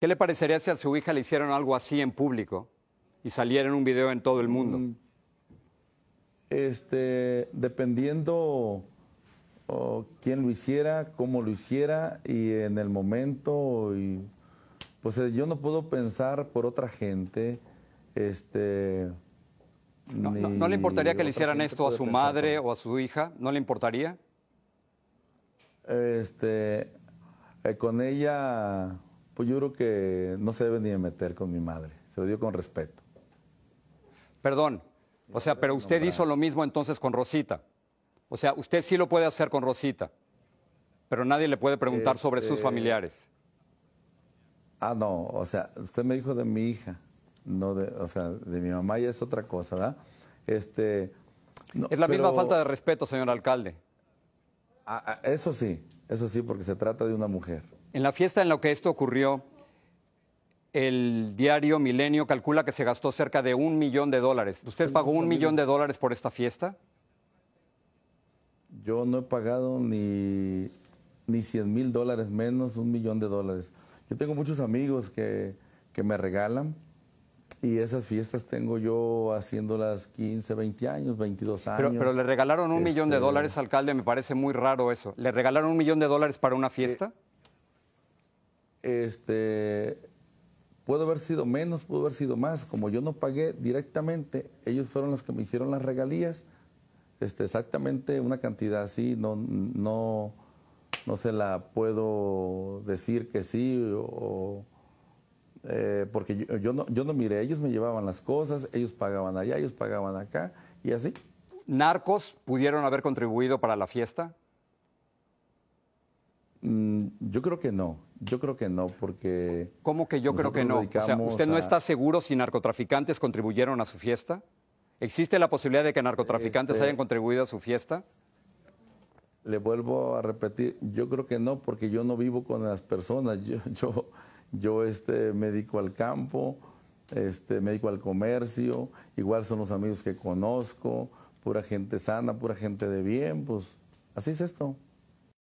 ¿Qué le parecería si a su hija le hicieran algo así en público y saliera en un video en todo el mundo? Mm. Este, dependiendo quién lo hiciera, cómo lo hiciera y en el momento. pues eh, yo no puedo pensar por otra gente. Este, no, le importaría que le hicieran esto a su madre o a su hija? ¿No le importaría? Este, eh, con ella pues yo creo que no se debe ni meter con mi madre. Se lo dio con respeto. Perdón. O sea, pero usted hizo lo mismo entonces con Rosita. O sea, usted sí lo puede hacer con Rosita, pero nadie le puede preguntar sobre sus este, familiares. Ah, no, o sea, usted me dijo de mi hija, no de, o sea, de mi mamá ya es otra cosa, ¿verdad? Este, es la misma falta de respeto, señor alcalde. Ah, ah eso sí, eso sí, porque se trata de una mujer. En la fiesta en la que esto ocurrió, el diario Milenio calcula que se gastó cerca de un millón de dólares. ¿Usted pagó un millón de dólares por esta fiesta? Yo no he pagado ni, ni 100 mil dólares menos, un millón de dólares. Yo tengo muchos amigos que, que me regalan, y esas fiestas tengo yo haciéndolas 15, 20 años, 22 años. Pero, le regalaron un millón de este, dólares, alcalde, me parece muy raro eso. ¿Le regalaron un millón de dólares para una eh, fiesta? Este, pudo haber sido menos, pudo haber sido más. Como yo no pagué directamente, ellos fueron los que me hicieron las regalías. Este, exactamente una cantidad así, no, no, no se la puedo decir que sí o porque yo, no, miré, ellos me llevaban las cosas, ellos pagaban allá, ellos pagaban acá y así. ¿Narcos pudieron haber contribuido para la fiesta? Mm, yo creo que no, yo creo que no, porque... ¿Cómo que yo creo que no? O sea, ¿Usted no está seguro si narcotraficantes contribuyeron a su fiesta? ¿Existe la posibilidad de que narcotraficantes este, hayan contribuido a su fiesta? le vuelvo a repetir, yo creo que no, porque yo no vivo con las personas, yo, yo, yo este, me dedico al campo, este, me al comercio, igual son los amigos que conozco, pura gente sana, pura gente de bien, pues así es esto.